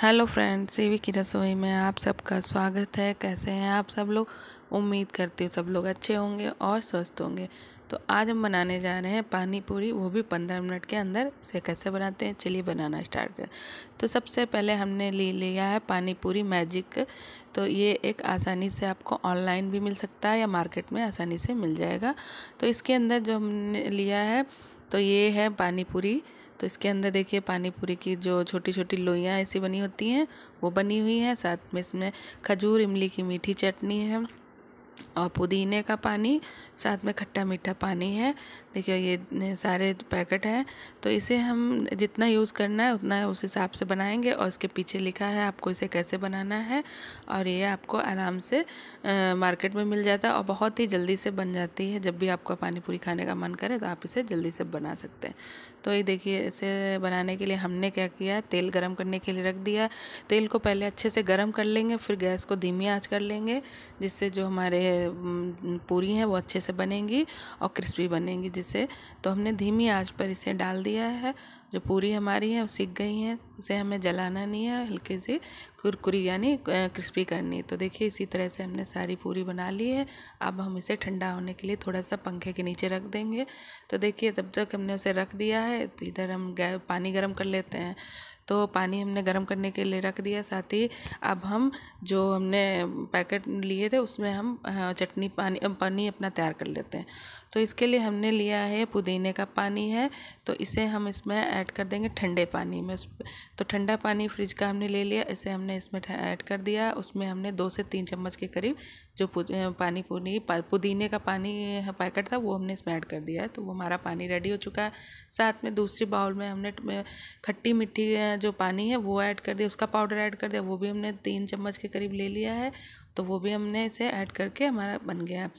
hello friends CV की रसोई में आप सबका स्वागत है कैसे हैं आप सब लोग उम्मीद करती हूँ सब लोग अच्छे होंगे और स्वस्थ होंगे तो आज हम बनाने जा रहे हैं पानी पूरी वो भी पंद्रह मिनट के अंदर से कैसे बनाते हैं चलिए बनाना स्टार्ट करें तो सबसे पहले हमने ले लिया है पानी पूरी मैजिक तो ये एक आसानी से आपको ऑनलाइन भी मिल सकता है या मार्केट में आसानी से मिल जाएगा तो इसके अंदर जो हमने लिया है तो ये है पानी पूरी तो इसके अंदर देखिए पानी पूरी की जो छोटी छोटी लोइयाँ ऐसी बनी होती हैं वो बनी हुई हैं साथ में इसमें खजूर इमली की मीठी चटनी है और पुदीने का पानी साथ में खट्टा मीठा पानी है देखिए ये सारे पैकेट हैं तो इसे हम जितना यूज़ करना है उतना उस हिसाब से बनाएंगे और इसके पीछे लिखा है आपको इसे कैसे बनाना है और ये आपको आराम से आ, मार्केट में मिल जाता है और बहुत ही जल्दी से बन जाती है जब भी आपका पानी पूरी खाने का मन करे तो आप इसे जल्दी से बना सकते हैं तो ये देखिए इसे बनाने के लिए हमने क्या किया तेल गर्म करने के लिए रख दिया तेल को पहले अच्छे से गर्म कर लेंगे फिर गैस को धीमी आँच कर लेंगे जिससे जो हमारे पूरी हैं वो अच्छे से बनेंगी और क्रिस्पी बनेंगी जिसे तो हमने धीमी आंच पर इसे डाल दिया है जो पूरी हमारी है वो सीख गई हैं उसे हमें जलाना नहीं है हल्की सी कुरकुरी यानी क्रिस्पी करनी तो देखिए इसी तरह से हमने सारी पूरी बना ली है अब हम इसे ठंडा होने के लिए थोड़ा सा पंखे के नीचे रख देंगे तो देखिए तब तक हमने उसे रख दिया है तो इधर हम पानी गर्म कर लेते हैं तो पानी हमने गर्म करने के लिए रख दिया साथ ही अब हम जो हमने पैकेट लिए थे उसमें हम चटनी पानी पानी अपना तैयार कर लेते हैं तो इसके लिए हमने लिया है पुदीने का पानी है तो इसे हम इसमें ऐड कर देंगे ठंडे पानी में तो ठंडा पानी फ्रिज का हमने ले लिया इसे हमने इसमें ऐड कर दिया उसमें हमने दो से तीन चम्मच के करीब जो पानी पुनी पुदीने का पानी पैकेट था वो हमने इसमें ऐड कर दिया है तो वो हमारा पानी रेडी हो चुका है साथ में दूसरी बाउल में हमने खट्टी मिट्टी जो पानी है वो ऐड कर दिया उसका पाउडर ऐड कर दिया वो भी हमने तीन चम्मच के करीब ले लिया है तो वो भी हमने इसे ऐड करके हमारा बन गया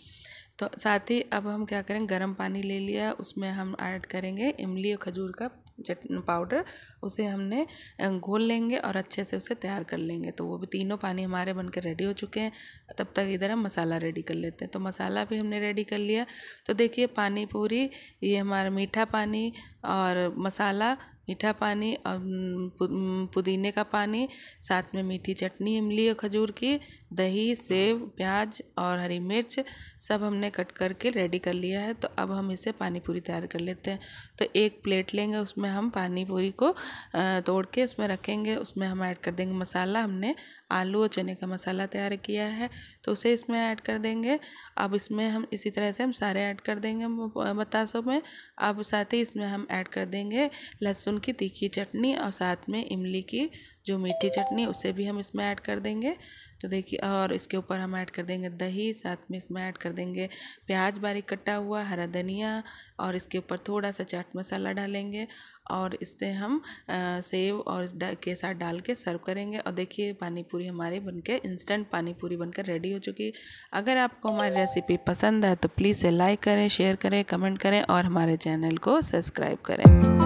तो साथ ही अब हम क्या करें गर्म पानी ले लिया उसमें हम ऐड करेंगे इमली और खजूर का चटनी पाउडर उसे हमने घोल लेंगे और अच्छे से उसे तैयार कर लेंगे तो वो भी तीनों पानी हमारे बन रेडी हो चुके हैं तब तक इधर हम मसाला रेडी कर लेते हैं तो मसाला भी हमने रेडी कर लिया तो देखिए पानी पूरी ये हमारा मीठा पानी और मसाला मीठा पानी और पुदीने का पानी साथ में मीठी चटनी इमली और खजूर की दही सेब प्याज और हरी मिर्च सब हमने कट करके रेडी कर लिया है तो अब हम इसे पानी पूरी तैयार कर लेते हैं तो एक प्लेट लेंगे उसमें हम पानी पूरी को तोड़ के उसमें रखेंगे उसमें हम ऐड कर देंगे मसाला हमने आलू और चने का मसाला तैयार किया है तो उसे इसमें ऐड कर देंगे अब इसमें हम इसी तरह से हम सारे ऐड कर देंगे बतासों में अब साथ ही इसमें हम ऐड कर देंगे लहसुन लहसुन की तीखी चटनी और साथ में इमली की जो मीठी चटनी उसे भी हम इसमें ऐड कर देंगे तो देखिए और इसके ऊपर हम ऐड कर देंगे दही साथ में इसमें ऐड कर देंगे प्याज बारीक कटा हुआ हरा धनिया और इसके ऊपर थोड़ा सा चाट मसाला डालेंगे और इससे हम आ, सेव और के साथ डाल के सर्व करेंगे और देखिए पानी पूरी हमारी बनके इंस्टेंट पानी पूरी बनकर रेडी हो चुकी अगर आपको हमारी रेसिपी पसंद है तो प्लीज़ लाइक करें शेयर करें कमेंट करें और हमारे चैनल को सब्सक्राइब करें